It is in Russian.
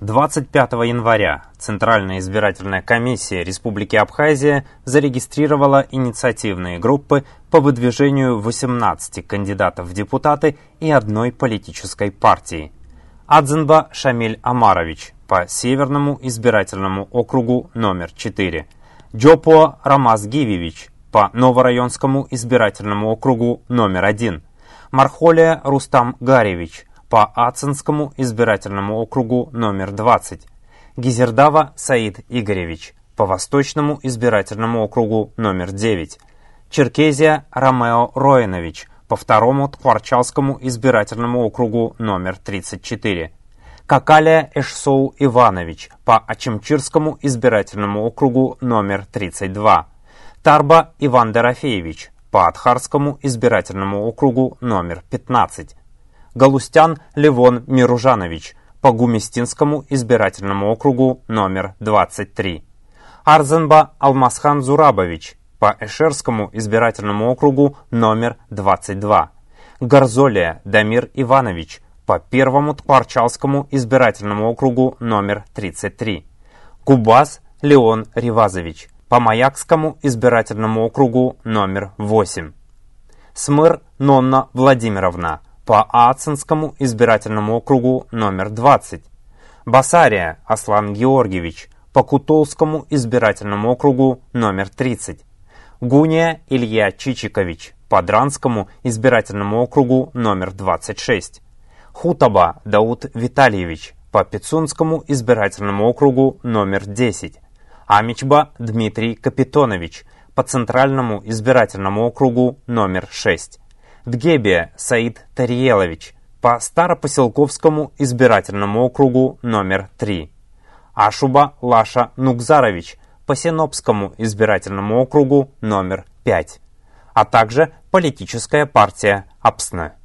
25 января Центральная избирательная комиссия Республики Абхазия зарегистрировала инициативные группы по выдвижению 18 кандидатов в депутаты и одной политической партии. Адзенба Шамиль Амарович по Северному избирательному округу номер 4. Джопуа Рамаз Гивевич по Новорайонскому избирательному округу номер 1. Мархолия Рустам Гаревич по Ацинскому избирательному округу номер 20, Гизердава Саид Игоревич по Восточному избирательному округу номер 9, Черкезия Ромео Роинович по второму Ткварчалскому избирательному округу номер 34, Какалия Эшсоу Иванович по Ачемчирскому избирательному округу номер 32, Тарба Иван Дорофеевич по Адхарскому избирательному округу номер 15, Галустян Левон Миружанович по Гумистинскому избирательному округу номер 23. Арзенба Алмасхан Зурабович по Эшерскому избирательному округу номер 22. Горзолия Дамир Иванович по первому Тварчалскому избирательному округу номер 33. Кубас Леон Ривазович по Маякскому избирательному округу номер 8. Смыр Нонна Владимировна по Ацинскому избирательному округу номер 20. Басария Аслан Георгиевич по Кутолскому избирательному округу номер 30. Гуния Илья Чичикович по Дранскому избирательному округу номер 26. Хутаба Дауд Витальевич по Пицунскому избирательному округу номер 10. Амичба Дмитрий Капитонович по Центральному избирательному округу номер 6. Дгебия Саид Тариелович по Старопоселковскому избирательному округу номер 3. Ашуба Лаша Нукзарович по Синопскому избирательному округу номер 5, а также политическая партия Апсна.